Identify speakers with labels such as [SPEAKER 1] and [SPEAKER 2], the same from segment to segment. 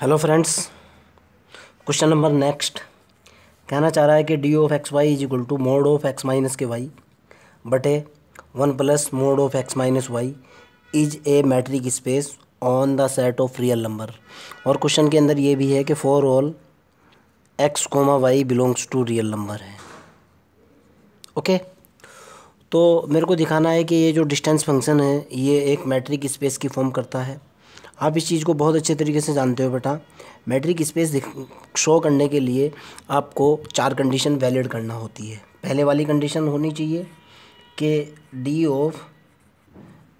[SPEAKER 1] Hello friends question number next कहना चाह रहा है कि D of x Y is equal to mod of x minus के वाई बटे one plus mod of x minus Y is a metric space on the set of real number और question के अंदर ये भी है कि for all X comma Y belongs to real number है ओके तो मेरे को दिखाना है कि ये जो डिस्टेंस फंक्शन है ये एक मैट्रिक स्पेस की फॉर्म करता है आप इस चीज़ को बहुत अच्छे तरीके से जानते हो बेटा मैट्रिक स्पेस शो करने के लिए आपको चार कंडीशन वैलिड करना होती है पहले वाली कंडीशन होनी चाहिए कि D of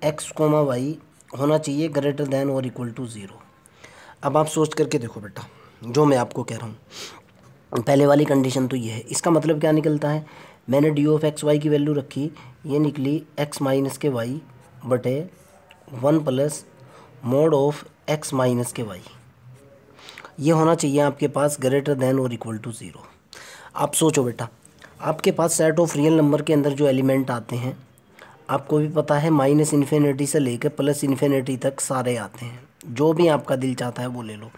[SPEAKER 1] x comma Y होना चाहिए ग्रेटर देन और इक्वल टू ज़ीरो अब आप सोच करके देखो बेटा जो मैं आपको कह रहा हूँ पहले वाली कंडीशन तो ये है इसका मतलब क्या निकलता है मैंने डी ऑफ एक्स वाई की वैल्यू रखी ये निकली एक्स माइनस के वाई बटे one plus mod of x minus के वाई ये होना चाहिए आपके पास ग्रेटर देन और इक्वल टू ज़ीरो आप सोचो बेटा आपके पास सेट ऑफ रियल नंबर के अंदर जो एलिमेंट आते हैं आपको भी पता है माइनस इन्फिनिटी से लेकर प्लस इन्फिनिटी तक सारे आते हैं जो भी आपका दिल चाहता है वो ले लो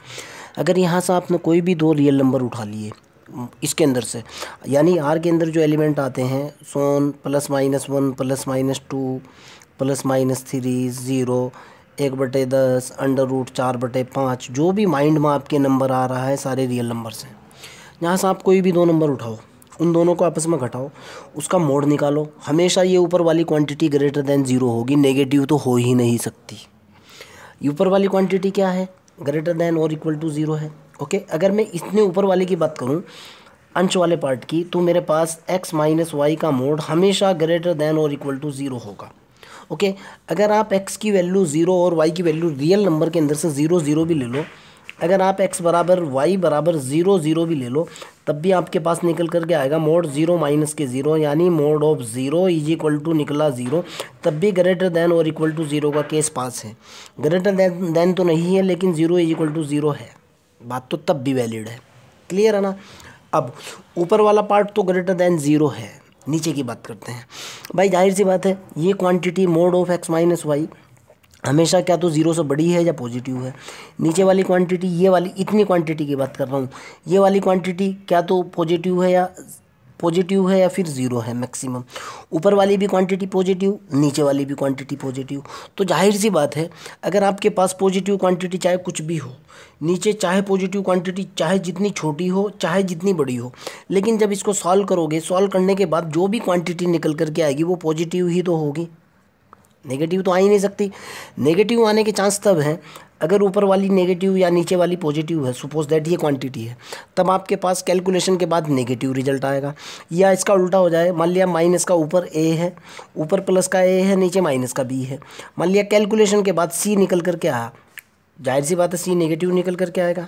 [SPEAKER 1] अगर यहाँ से आपने कोई भी दो रियल नंबर उठा लिए इसके अंदर से यानी आर के अंदर जो एलिमेंट आते हैं सोन plus minus one plus minus two plus minus three zero एक बटे दस अंडर रूट चार बटे पाँच जो भी माइंड में आपके नंबर आ रहा है सारे रियल नंबर्स हैं यहाँ से आप कोई भी दो नंबर उठाओ उन दोनों को आपस में घटाओ उसका मोड निकालो हमेशा ये ऊपर वाली क्वांटिटी ग्रेटर देन ज़ीरो होगी नेगेटिव तो हो ही नहीं सकती ये ऊपर वाली क्वांटिटी क्या है ग्रेटर देन और इक्वल टू ज़ीरो है ओके अगर मैं इतने ऊपर वाले की बात करूँ अंश वाले पार्ट की तो मेरे पास एक्स माइनस वाई का मोड हमेशा ग्रेटर देन और इक्वल टू ज़ीरो होगा ओके अगर आप एक्स की वैल्यू ज़ीरो और वाई की वैल्यू रियल नंबर के अंदर से ज़ीरो ज़ीरो भी ले लो अगर आप एक्स बराबर वाई बराबर ज़ीरो ज़ीरो भी ले लो तब भी आपके पास निकल करके आएगा मोड ज़ीरो माइनस के ज़ीरो यानी mod of zero is equal to निकला ज़ीरो तब भी ग्रेटर दैन और इक्वल टू ज़ीरो का केस पास है ग्रेटर दैन दैन तो नहीं है लेकिन zero is equal to zero है बात तो तब भी वैलिड है क्लियर है ना अब ऊपर वाला पार्ट तो ग्रेटर दैन ज़ीरो है नीचे की बात करते हैं भाई जाहिर सी बात है ये quantity mod of x minus Y हमेशा क्या तो ज़ीरो से बड़ी है या पॉजिटिव है नीचे वाली क्वांटिटी ये वाली इतनी क्वांटिटी की बात कर रहा हूँ ये वाली क्वांटिटी क्या तो पॉजिटिव है या पॉजिटिव है या फिर ज़ीरो है मैक्सिमम ऊपर वाली भी क्वांटिटी पॉजिटिव नीचे वाली भी क्वांटिटी पॉजिटिव तो जाहिर सी बात है अगर आपके पास पॉजिटिव क्वांटिटी चाहे कुछ भी हो नीचे चाहे पॉजिटिव क्वांटिटी चाहे जितनी छोटी हो चाहे जितनी बड़ी हो लेकिन जब इसको सॉल्व करोगे सॉल्व करने के बाद जो भी क्वांटिटी निकल करके आएगी वो पॉजिटिव ही तो होगी नेगेटिव तो आ ही नहीं सकती नेगेटिव आने के चांस तब हैं अगर ऊपर वाली नेगेटिव या नीचे वाली पॉजिटिव है सपोज दैट ये क्वांटिटी है तब आपके पास कैलकुलेशन के बाद नेगेटिव रिजल्ट आएगा या इसका उल्टा हो जाए मान लिया माइनस का ऊपर ए है ऊपर प्लस का ए है नीचे माइनस का बी है मान लिया कैलकुलेशन के बाद सी निकल करके आया जाहिर सी बात है सी नेगेटिव निकल कर के आएगा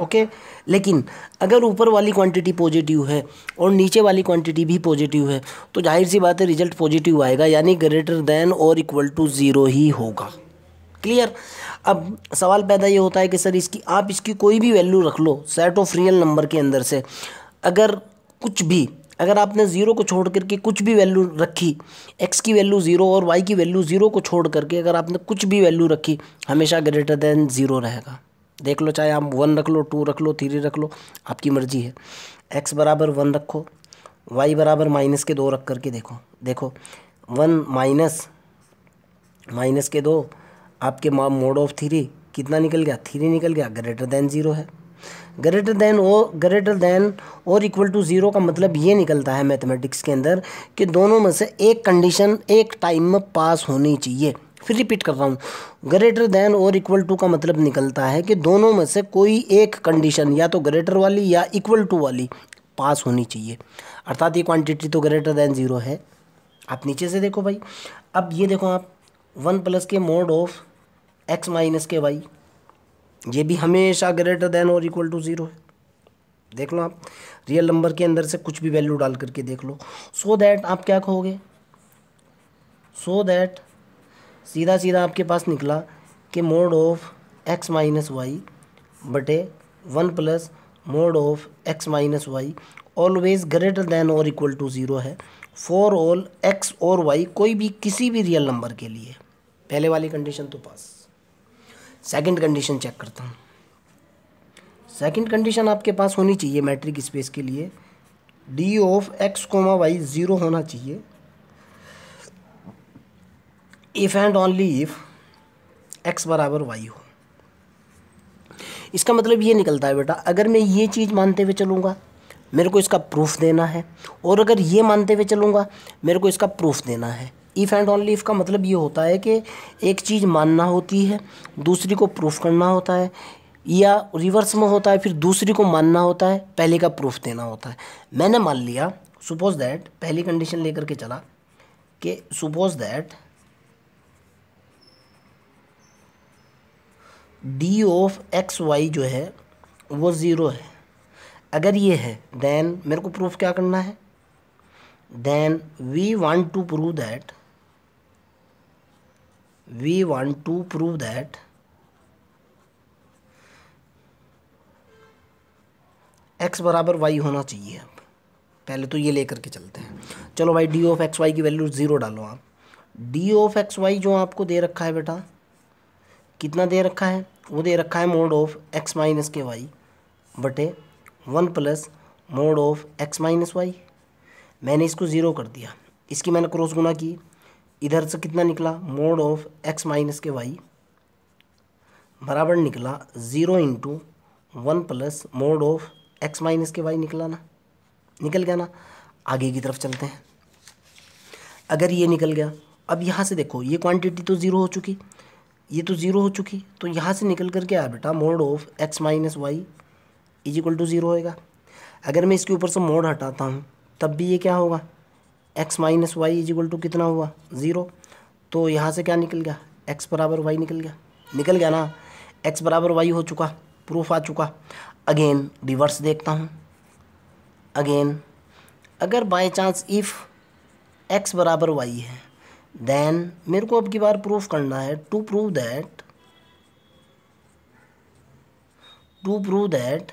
[SPEAKER 1] ओके okay? लेकिन अगर ऊपर वाली क्वांटिटी पॉजिटिव है और नीचे वाली क्वांटिटी भी पॉजिटिव है तो जाहिर सी बात है रिजल्ट पॉजिटिव आएगा यानी ग्रेटर देन और इक्वल टू ज़ीरो ही होगा क्लियर अब सवाल पैदा ये होता है कि सर इसकी आप इसकी कोई भी वैल्यू रख लो सेट ऑफ रियल नंबर के अंदर से अगर कुछ भी अगर आपने ज़ीरो को छोड़ करके कुछ भी वैल्यू रखी एक्स की वैल्यू ज़ीरो और वाई की वैल्यू ज़ीरो को छोड़ करके अगर आपने कुछ भी वैल्यू रखी हमेशा ग्रेटर देन ज़ीरो रहेगा देख लो चाहे आप वन रख लो टू रख लो थ्री रख लो आपकी मर्जी है एक्स बराबर वन रखो वाई बराबर माइनस के दो रख करके देखो देखो वन माइनस माइनस के दो आपके माँ मोड ऑफ थ्री कितना निकल गया थ्री निकल गया ग्रेटर देन ज़ीरो है ग्रेटर देन ओ ग्रेटर देन और इक्वल टू ज़ीरो का मतलब ये निकलता है मैथमेटिक्स के अंदर कि दोनों में से एक कंडीशन एक टाइम में पास होनी चाहिए फिर रिपीट कर रहा हूँ ग्रेटर देन और इक्वल टू का मतलब निकलता है कि दोनों में से कोई एक कंडीशन या तो ग्रेटर वाली या इक्वल टू वाली पास होनी चाहिए अर्थात ये क्वांटिटी तो ग्रेटर देन ज़ीरो है आप नीचे से देखो भाई अब ये देखो आप वन प्लस के मोड ऑफ़ एक्स माइनस के वाई ये भी हमेशा ग्रेटर देन और इक्वल टू ज़ीरो है देख लो आप रियल नंबर के अंदर से कुछ भी वैल्यू डाल करके देख लो सो so दैट आप क्या कहोगे सो दैट सीधा सीधा आपके पास निकला कि mod of x minus Y बटे one plus mod of x minus Y always greater than और इक्वल टू ज़ीरो है फॉर ऑल एक्स और वाई कोई भी किसी भी रियल नंबर के लिए पहले वाली कंडीशन तो पास सेकंड कंडीशन चेक करता हूँ सेकंड कंडीशन आपके पास होनी चाहिए मैट्रिक स्पेस के लिए D of x comma Y zero होना चाहिए if and only if x बराबर वाई हो इसका मतलब ये निकलता है बेटा अगर मैं ये चीज़ मानते हुए चलूँगा मेरे को इसका प्रूफ देना है और अगर ये मानते हुए चलूँगा मेरे को इसका प्रूफ देना है इफ़ एंड ऑनली इफ़ का मतलब ये होता है कि एक चीज़ मानना होती है दूसरी को प्रूफ करना होता है या रिवर्स में होता है फिर दूसरी को मानना होता है पहले का प्रूफ देना होता है मैंने मान लिया सुपोज दैट पहली कंडीशन लेकर के चला कि suppose that D of x Y जो है वो ज़ीरो है अगर ये है देन मेरे को प्रूफ क्या करना है then we want to prove that we want to prove that x बराबर y होना चाहिए अब पहले तो ये लेकर के चलते हैं चलो भाई डी ऑफ एक्स वाई की वैल्यू ज़ीरो डालो आप डी ऑफ एक्स वाई जो आपको दे रखा है बेटा कितना दे रखा है वो दे रखा है मोड ऑफ एक्स माइनस के वाई बटे one plus mod of x minus y मैंने इसको ज़ीरो कर दिया इसकी मैंने क्रॉस गुना की इधर से कितना निकला मोड ऑफ एक्स माइनस के वाई बराबर निकला zero into one plus mod of x minus के वाई निकला ना निकल गया ना आगे की तरफ चलते हैं अगर ये निकल गया अब यहाँ से देखो ये क्वांटिटी तो ज़ीरो हो चुकी ये तो ज़ीरो हो चुकी तो यहाँ से निकल कर के आया बेटा mod of x minus Y is equal to zero होएगा अगर मैं इसके ऊपर से मोड हटाता हूँ तब भी ये क्या होगा x minus Y is equal to कितना हुआ ज़ीरो तो यहाँ से क्या निकल गया एक्स बराबर वाई निकल गया निकल गया ना एक्स बराबर वाई हो चुका प्रूफ आ चुका अगेन रिवर्स देखता हूँ अगेन अगर बाई चांस इफ़ एक्स बराबर वाई है देन मेरे को अब की बार प्रूफ करना है to prove that to prove that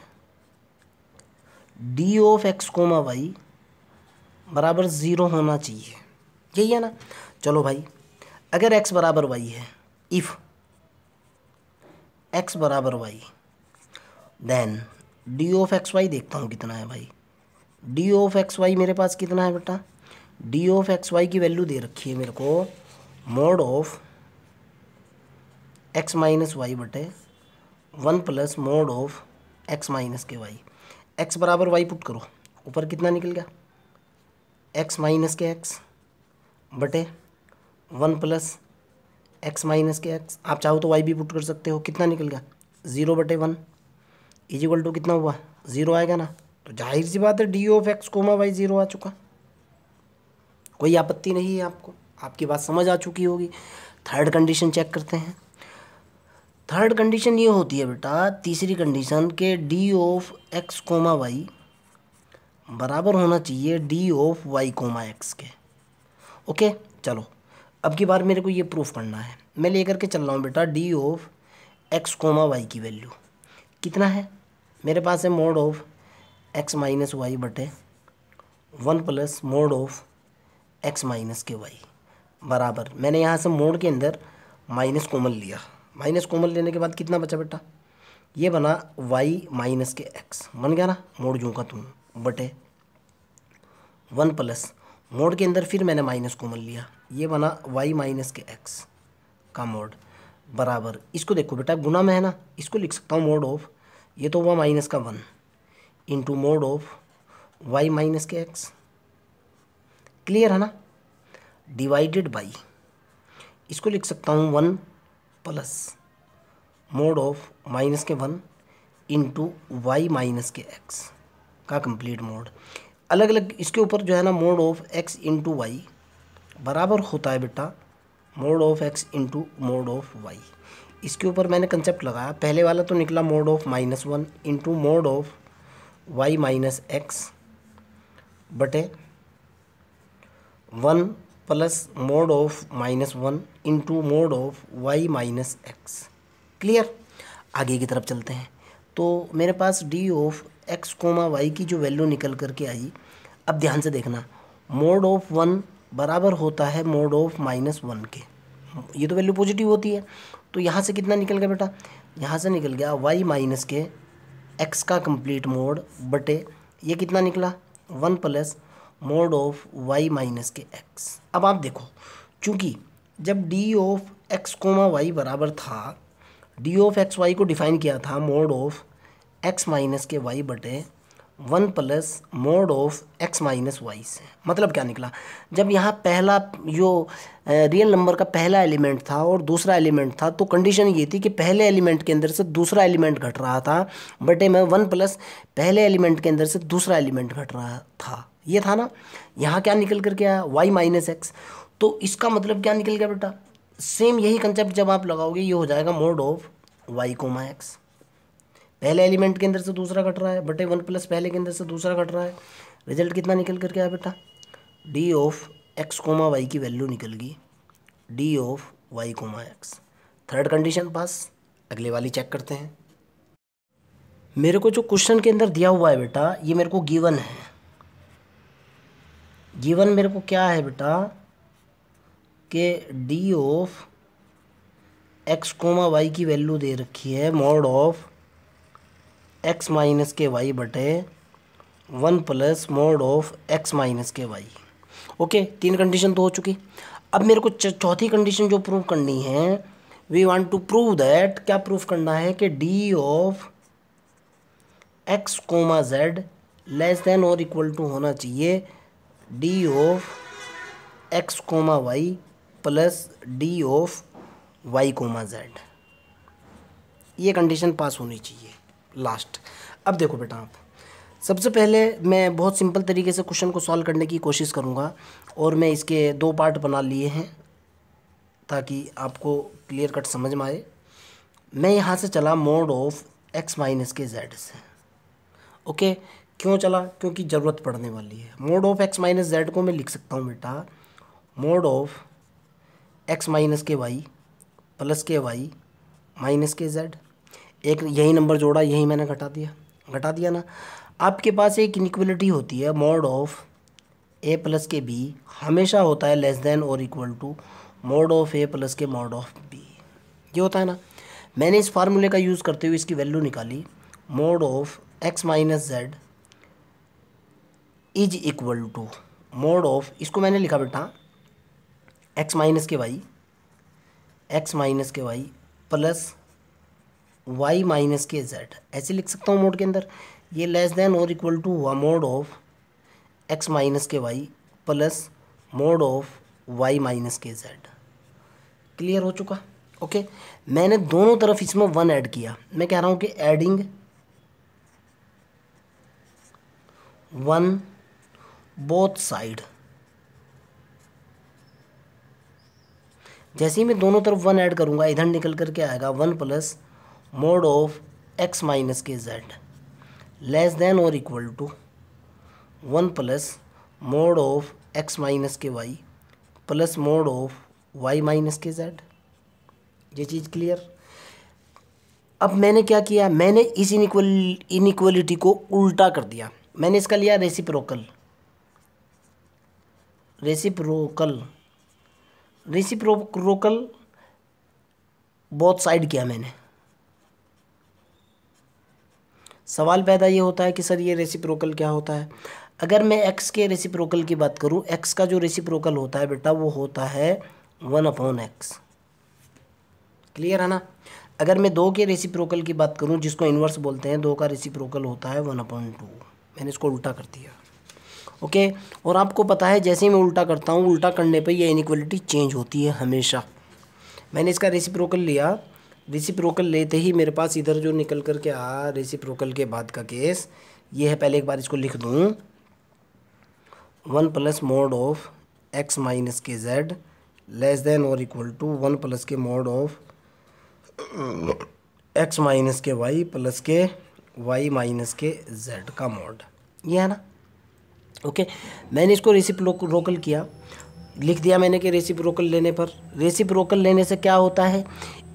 [SPEAKER 1] D of x comma y बराबर ज़ीरो होना चाहिए यही है ना चलो भाई अगर एक्स बराबर वाई है इफ़ एक्स बराबर y then d of x y देखता हूँ कितना है भाई डी ऑफ एक्स वाई मेरे पास कितना है बेटा डी ऑफ एक्स वाई की वैल्यू दे रखी है मेरे को mod of x minus Y बटे one plus mod of x minus के वाई एक्स बराबर वाई पुट करो ऊपर कितना निकल गया एक्स माइनस के एक्स बटे वन प्लस एक्स माइनस के एक्स आप चाहो तो वाई भी पुट कर सकते हो कितना निकल गया ज़ीरो बटे वन इज इक्वल टू कितना हुआ ज़ीरो आएगा ना तो जाहिर सी बात है d of x comma Y zero आ चुका कोई आपत्ति नहीं है आपको आपकी बात समझ आ चुकी होगी थर्ड कंडीशन चेक करते हैं थर्ड कंडीशन ये होती है बेटा तीसरी कंडीशन के d of x comma y बराबर होना चाहिए d of y comma x के ओके चलो अब की बार मेरे को ये प्रूफ करना है मैं लेकर के चल रहा हूँ बेटा d of x comma y की वैल्यू कितना है मेरे पास है mod of x minus Y बटे one plus mod of x minus के वाई बराबर मैंने यहाँ से मोड के अंदर माइनस कोमल लिया माइनस कोमल लेने के बाद कितना बचा बेटा ये बना वाई माइनस के एक्स बन गया ना मोड जूँ का तुम बटे वन प्लस मोड के अंदर फिर मैंने माइनस कॉमन लिया ये बना वाई माइनस के एक्स का मोड बराबर इसको देखो बेटा गुना में है ना इसको लिख सकता हूँ मोड ऑफ ये तो हुआ माइनस का one into mod of Y minus के एक्स क्लियर है ना डिवाइडेड बाई इसको लिख सकता हूँ one plus mod of minus के वन इंटू वाई माइनस के एक्स का कंप्लीट मोड अलग अलग इसके ऊपर जो है ना mod of x into y बराबर होता है बेटा mod of x into mod of y इसके ऊपर मैंने कंसेप्ट लगाया पहले वाला तो निकला mod of minus one into mod of Y minus x बटे one plus mod of minus one into mod of Y minus x clear आगे की तरफ चलते हैं तो मेरे पास d of x comma y की जो वैल्यू निकल करके आई अब ध्यान से देखना मोड ऑफ वन बराबर होता है मोड ऑफ माइनस वन के ये तो वैल्यू पॉजिटिव होती है तो यहाँ से कितना निकल गया बेटा यहाँ से निकल गया वाई माइनस के एक्स का कंप्लीट मोड बटे ये कितना निकला one plus mod of Y minus के एक्स अब आप देखो चूँकि जब d of x comma y बराबर था डी ऑफ एक्स वाई को डिफाइन किया था मोड ऑफ एक्स माइनस के वाई बटे one plus mod of x minus y से मतलब क्या निकला जब यहाँ पहला जो रियल नंबर का पहला एलिमेंट था और दूसरा एलिमेंट था तो कंडीशन ये थी कि पहले एलिमेंट के अंदर से दूसरा एलिमेंट घट रहा था बटे में वन प्लस पहले एलिमेंट के अंदर से दूसरा एलिमेंट घट रहा था ये था ना यहाँ क्या निकल करके आया वाई माइनस एक्स तो इसका मतलब क्या निकल गया बेटा सेम यही कंसेप्ट जब आप लगाओगे ये हो जाएगा mod of y comma x पहले एलिमेंट के अंदर से दूसरा कट रहा है बटे वन प्लस पहले के अंदर से दूसरा कट रहा है रिजल्ट कितना निकल करके आया बेटा d of x comma y की वैल्यू निकल गई d of y comma x third condition pass अगले वाली चेक करते हैं मेरे को जो क्वेश्चन के अंदर दिया हुआ है बेटा ये मेरे को गिवन है गिवन मेरे को क्या है बेटा के d of x comma y की वैल्यू दे रखी है मोड ऑफ एक्स माइनस के वाई बटे one plus mod of x minus के वाई ओके तीन कंडीशन तो हो चुकी अब मेरे को चौथी कंडीशन जो प्रूव करनी है we want to prove that क्या प्रूव करना है कि D of x comma z less than और इक्वल टू होना चाहिए d of x comma y plus d of y comma z ये कंडीशन पास होनी चाहिए लास्ट अब देखो बेटा आप सबसे पहले मैं बहुत सिंपल तरीके से क्वेश्चन को सॉल्व करने की कोशिश करूँगा और मैं इसके दो पार्ट बना लिए हैं ताकि आपको क्लियर कट समझ में आए मैं यहाँ से चला मोड ऑफ एक्स माइनस के जेड से ओके क्यों चला क्योंकि ज़रूरत पड़ने वाली है mod of x minus Z को मैं लिख सकता हूँ बेटा मोड ऑफ़ एक्स माइनस के वाई प्लस के वाई माइनस के जेड एक यही नंबर जोड़ा यही मैंने घटा दिया घटा दिया ना आपके पास एक इनक्वलिटी होती है मोड ऑफ ए प्लस के बी हमेशा होता है लेस देन और equal to mod of a plus के मोड ऑफ बी ये होता है ना मैंने इस फार्मूले का यूज़ करते हुए इसकी वैल्यू निकाली mod of x minus Z is equal to mod of इसको मैंने लिखा बेटा एक्स माइनस के वाई एक्स माइनस के वाई प्लस वाई माइनस के जेड ऐसे लिख सकता हूँ मोड के अंदर ये लेस देन और इक्वल टू हुआ मोड ऑफ एक्स माइनस के Y plus mod of Y minus के जेड क्लियर हो चुका ओके मैंने दोनों तरफ इसमें वन ऐड किया मैं कह रहा हूँ कि एडिंग वन बोथ साइड जैसे ही मैं दोनों तरफ वन ऐड करूँगा इधर निकल कर के आएगा one plus mod of x minus के जेड लेस देन और equal to one plus mod of x minus के Y plus mod of Y minus के जेड ये चीज़ क्लियर अब मैंने क्या किया मैंने इस इनिक्वलिटी को उल्टा कर दिया मैंने इसका लिया reciprocal reciprocal reciprocal both side किया मैंने सवाल पैदा ये होता है कि सर ये रेसिप्रोकल क्या होता है अगर मैं एक्स के रेसिप्रोकल की बात करूँ एक्स का जो रेसिप्रोकल होता है बेटा वो होता है वन अपॉन एक्स क्लियर है ना अगर मैं दो के रेसिप्रोकल की बात करूँ जिसको इन्वर्स बोलते हैं दो का रेसिप्रोकल होता है वन अपॉन टू मैंने इसको उल्टा कर दिया ओके और आपको पता है जैसे ही मैं उल्टा करता हूँ उल्टा करने पर यह इनक्वलिटी चेंज होती है हमेशा मैंने इसका रेसिप्रोकल लिया रेसिप्रोकल लेते ही मेरे पास इधर जो निकल करके आ रेसिप्रोकल के बाद का केस ये है पहले एक बार इसको लिख दूँ one plus mod of x minus के जेड लेस देन और इक्वल टू वन प्लस के मोड ऑफ एक्स माइनस के वाई प्लस के वाई माइनस के जेड का मोड ये है ना ओके मैंने इसको रेसिप रोकल किया लिख दिया मैंने कि रेसिप रोकल लेने पर रेसिप रोकल लेने से क्या होता है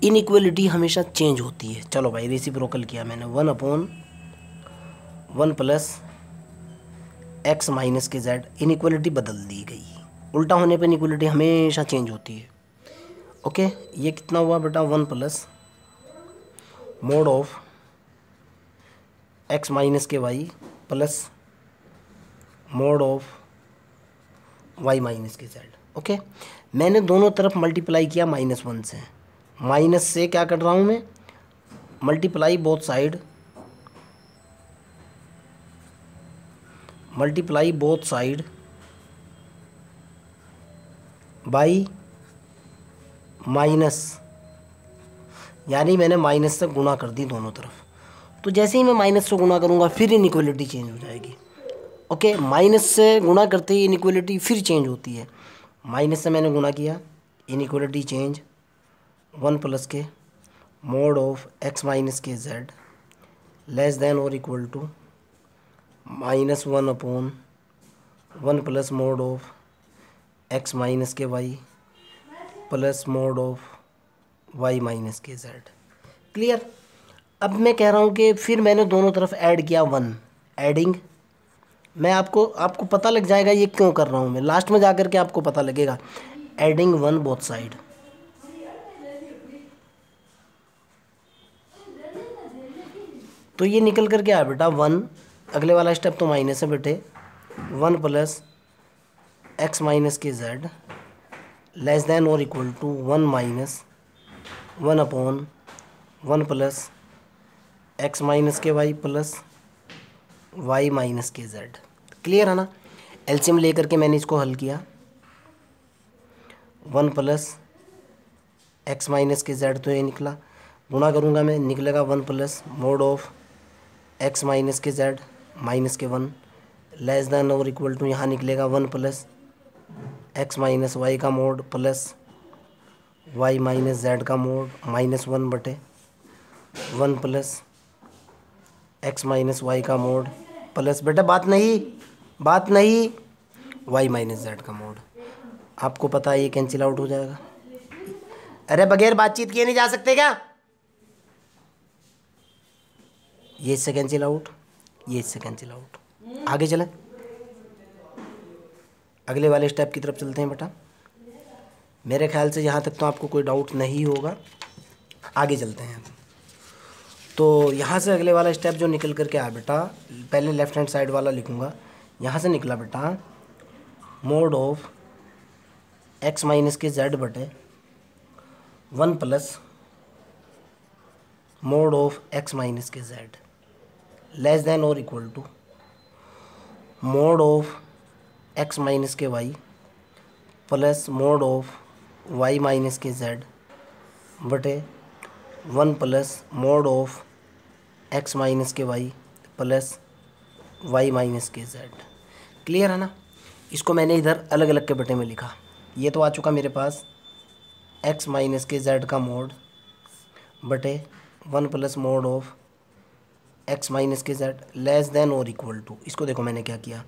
[SPEAKER 1] इनइक्वलिटी हमेशा चेंज होती है चलो भाई रेसिप रोकल किया मैंने one upon one plus x minus के जेड इनइक्वलिटी बदल दी गई उल्टा होने पर इनइक्वलिटी हमेशा चेंज होती है ओके ये कितना हुआ बेटा one plus mod of x minus के Y plus mod of Y minus के जेड ओके मैंने दोनों तरफ मल्टीप्लाई किया माइनस वन से माइनस से क्या कर रहा हूँ मैं multiply both side multiply both side by minus यानी मैंने माइनस से गुणा कर दी दोनों तरफ तो जैसे ही मैं माइनस से गुणा करूँगा फिर इनक्वलिटी चेंज हो जाएगी ओके माइनस से गुणा करते ही इनक्वलिटी फिर चेंज होती है माइनस से मैंने गुणा किया इनिक्वलिटी चेंज वन प्लस के मोड ऑफ एक्स माइनस के जेड लेस देन और equal to minus one upon one plus mod of x minus के Y plus mod of Y minus के जेड क्लियर अब मैं कह रहा हूँ कि फिर मैंने दोनों तरफ ऐड किया वन एडिंग मैं आपको आपको पता लग जाएगा ये क्यों कर रहा हूँ मैं लास्ट में जा कर के आपको पता लगेगा एडिंग वन बोथ साइड तो ये निकल कर क्या है बेटा वन अगले वाला स्टेप तो माइनस है बेटे वन प्लस एक्स माइनस के जेड लेस देन और equal to one minus one upon one plus x minus के वाई प्लस वाई माइनस के जेड क्लियर है ना एल्शियम ले करके मैंने इसको हल किया वन प्लस एक्स माइनस के जेड तो ये निकला गुणा करूँगा मैं निकलेगा one plus mod of x minus के जेड माइनस के वन लेस देन और इक्वल टू यहाँ निकलेगा one plus x minus Y का mod plus Y minus z का मोड माइनस वन बटे one plus x minus Y का mod plus बेटा बात नहीं बात नहीं वाई माइनस जेड का मोड आपको पता है ये कैंसिल आउट हो जाएगा अरे बगैर बातचीत किए नहीं जा सकते क्या ये इससे कैंसिल आउट ये इससे कैंसिल आउट आगे चलें अगले वाले स्टेप की तरफ चलते हैं बेटा मेरे ख्याल से यहाँ तक तो आपको कोई डाउट नहीं होगा आगे चलते हैं तो यहाँ से अगले वाला स्टेप जो निकल करके आया बेटा पहले लेफ्ट हैंड साइड वाला लिखूँगा यहाँ से निकला बेटा मोड ऑफ एक्स माइनस के जेड बटे one plus mod of x minus के जेड लेस देन और equal to mod of x minus के Y plus mod of Y minus के जेड बटे one plus mod of x minus के Y plus Y minus के Z clear है ना इसको मैंने इधर अलग अलग के बटे में लिखा ये तो आ चुका मेरे पास एक्स माइनस के जेड का मोड बटे one plus mod of x minus के जेड लेस देन और इक्वल टू इसको देखो मैंने क्या किया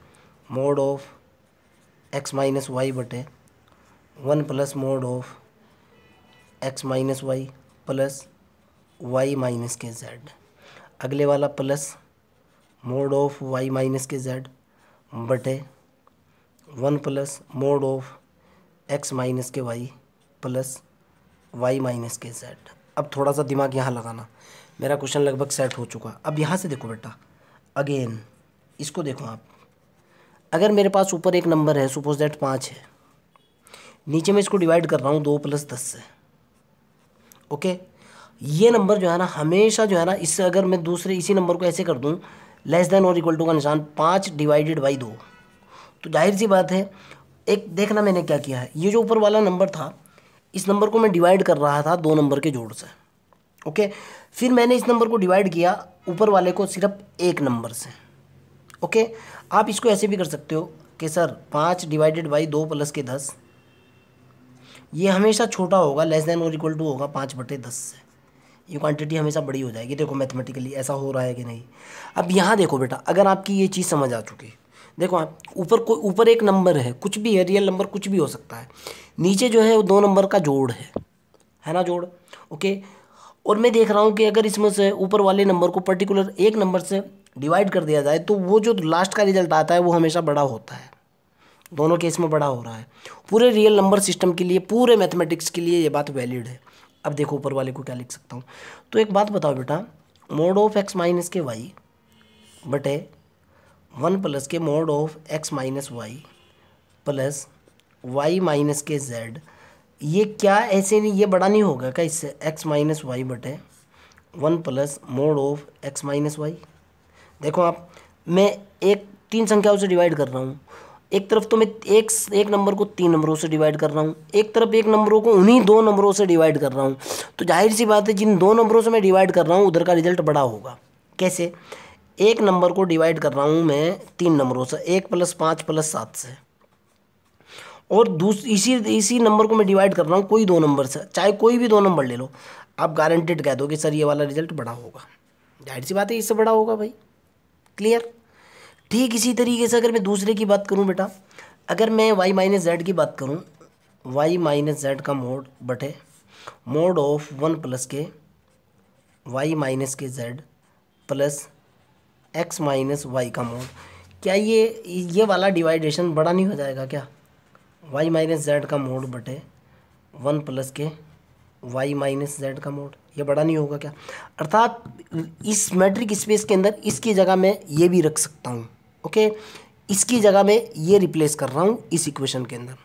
[SPEAKER 1] mod of x minus Y बटे one plus mod of x minus y plus Y minus के जेड अगले वाला plus mod of Y minus के जेड बटे one plus mod of x minus के वाई प्लस वाई माइनस के Z अब थोड़ा सा दिमाग यहाँ लगाना मेरा क्वेश्चन लगभग सेट हो चुका अब यहाँ से देखो बेटा अगेन इसको देखो आप अगर मेरे पास ऊपर एक नंबर है सुपोज दैट पाँच है नीचे मैं इसको डिवाइड कर रहा हूँ दो प्लस दस से ओके ये नंबर जो है ना हमेशा जो है ना इससे अगर मैं दूसरे इसी नंबर को ऐसे कर दूँ लेस देन और इक्वल टू का निशान पाँच डिवाइडेड बाई दो तो जाहिर सी बात है एक देखना मैंने क्या किया है ये जो ऊपर वाला नंबर था इस नंबर को मैं डिवाइड कर रहा था दो नंबर के जोड़ से ओके फिर मैंने इस नंबर को डिवाइड किया ऊपर वाले को सिर्फ एक नंबर से ओके आप इसको ऐसे भी कर सकते हो कि सर पाँच डिवाइडेड बाई दो प्लस के दस ये हमेशा छोटा होगा लेस देन और इक्वल टू होगा पाँच बटे दस से ये क्वांटिटी हमेशा बड़ी हो जाएगी देखो मैथमेटिकली ऐसा हो रहा है कि नहीं अब यहाँ देखो बेटा अगर आपकी ये चीज़ समझ आ चुकी देखो आप ऊपर कोई ऊपर एक नंबर है कुछ भी है रियल नंबर कुछ भी हो सकता है नीचे जो है वो दो नंबर का जोड़ है है ना जोड़ ओके और मैं देख रहा हूँ कि अगर इसमें से ऊपर वाले नंबर को पर्टिकुलर एक नंबर से डिवाइड कर दिया जाए तो वो जो लास्ट का रिजल्ट आता है वो हमेशा बड़ा होता है दोनों केस में बड़ा हो रहा है पूरे रियल नंबर सिस्टम के लिए पूरे मैथमेटिक्स के लिए ये बात वैलिड है अब देखो ऊपर वाले को क्या लिख सकता हूँ तो एक बात बताओ बेटा मोड ऑफ एक्स माइनस के वाई बटे वन प्लस के mod of x minus y plus Y minus के जेड ये क्या ऐसे नहीं ये बड़ा नहीं होगा क्या इससे एक्स माइनस वाई बटे one plus mod of x minus y देखो आप मैं एक तीन संख्याओं से डिवाइड कर रहा हूँ एक तरफ तो मैं एक एक नंबर को तीन नंबरों से डिवाइड कर रहा हूँ एक तरफ एक नंबरों को उन्हीं दो नंबरों से डिवाइड कर रहा हूँ तो जाहिर सी बात है जिन दो नंबरों से मैं डिवाइड कर रहा हूँ उधर का रिजल्ट बड़ा होगा कैसे एक नंबर को डिवाइड कर रहा हूँ मैं तीन नंबरों से एक प्लस पाँच प्लस सात से और दूस इसी इसी नंबर को मैं डिवाइड कर रहा हूँ कोई दो नंबर से चाहे कोई भी दो नंबर ले लो आप गारंटेड कह दो कि सर ये वाला रिजल्ट बड़ा होगा जाहिर सी बात है इससे बड़ा होगा भाई क्लियर ठीक तो इसी तरीके से अगर मैं दूसरे की बात करूँ बेटा अगर मैं वाई माइनस जेड की बात करूँ वाई माइनस जेड का मोड बटे मोड ऑफ वन प्लस के वाई माइनस के z plus x minus Y का मोड क्या ये ये वाला डिवाइडेशन बड़ा नहीं हो जाएगा क्या वाई माइनस जेड का मोड बटे वन प्लस के वाई माइनस जेड का मोड ये बड़ा नहीं होगा क्या अर्थात इस मैट्रिक स्पेस के अंदर इसकी जगह मैं ये भी रख सकता हूँ ओके इसकी जगह मैं ये रिप्लेस कर रहा हूँ इस इक्वेशन के अंदर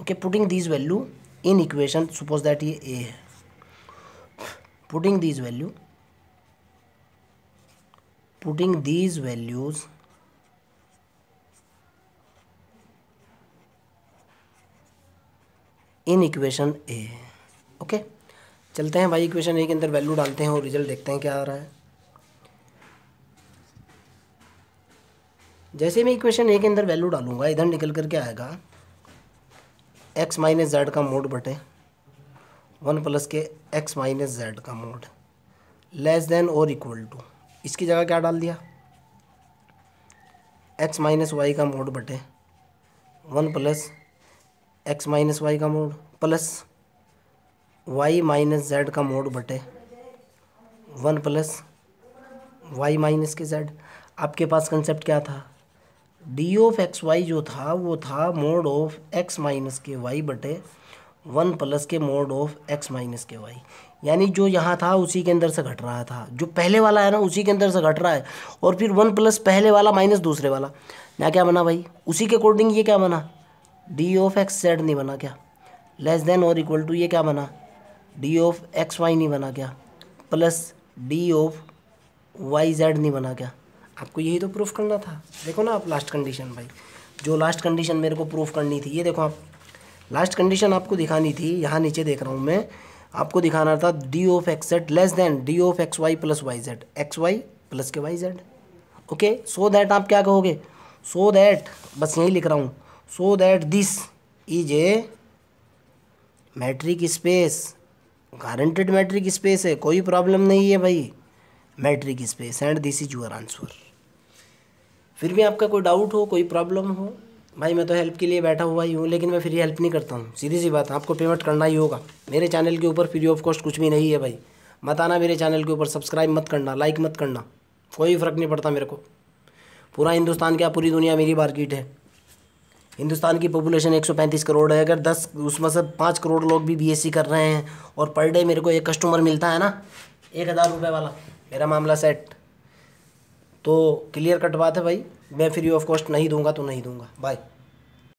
[SPEAKER 1] okay putting this value in equation suppose that ये ए है putting these value putting these values in equation A okay चलते हैं भाई इक्वेशन ए के अंदर वैल्यू डालते हैं और रिजल्ट देखते हैं क्या आ रहा है जैसे मैं इक्वेशन ए के अंदर वैल्यू डालूंगा इधर निकल करके आएगा एक्स माइनस जेड का मोड बटे one plus k x minus z का मोड लेस देन और इक्वल टू इसकी जगह क्या डाल दिया एक्स माइनस वाई का मोड बटे one plus x minus Y का mod plus Y minus z का मोड बटे वन प्लस वाई माइनस के जेड आपके पास कंसेप्ट क्या था डी ऑफ एक्स वाई जो था वो था मोड ऑफ एक्स माइनस के वाई बटे वन प्लस के मोड ऑफ एक्स माइनस के वाई यानी जो यहाँ था उसी के अंदर से घट रहा था जो पहले वाला है ना उसी के अंदर से घट रहा है और फिर वन प्लस पहले वाला माइनस दूसरे वाला ना क्या बना भाई उसी के अकॉर्डिंग ये क्या बना डी ऑफ एक्स जेड नहीं बना क्या लेस देन और इक्वल टू ये क्या बना डी ऑफ एक्स वाई नहीं बना क्या plus d of y z नहीं बना क्या आपको यही तो प्रूफ करना था देखो ना आप लास्ट कंडीशन भाई जो लास्ट कंडीशन मेरे को प्रूफ करनी थी ये देखो आप लास्ट कंडीशन आपको दिखानी थी यहाँ नीचे देख रहा हूँ मैं आपको दिखाना था d of x z less than d of x y plus y z x y plus के y z okay so that आप क्या कहोगे सो so दैट बस यही लिख रहा हूँ so that this is a metric space guaranteed metric space है कोई प्रॉब्लम नहीं है भाई metric space and this is your answer फिर भी आपका कोई डाउट हो कोई प्रॉब्लम हो भाई मैं तो हेल्प के लिए बैठा हुआ ही हूँ लेकिन मैं फ्री हेल्प नहीं करता हूँ सीधी सी बात है आपको पेमेंट करना ही होगा मेरे चैनल के ऊपर फ्री ऑफ कॉस्ट कुछ भी नहीं है भाई मत आना मेरे चैनल के ऊपर सब्सक्राइब मत करना लाइक मत करना कोई फ़र्क नहीं पड़ता मेरे को पूरा हिंदुस्तान क्या पूरी दुनिया मेरी मार्किट है हिंदुस्तान की पॉपुलेशन 135 करोड़ है अगर 10 उसमें से पाँच करोड़ लोग भी बीएससी कर रहे हैं और पर डे मेरे को एक कस्टमर मिलता है ना एक हज़ार रुपये वाला मेरा मामला सेट तो क्लियर कट बात है भाई मैं फ्री ऑफ कॉस्ट नहीं दूंगा तो नहीं दूंगा बाय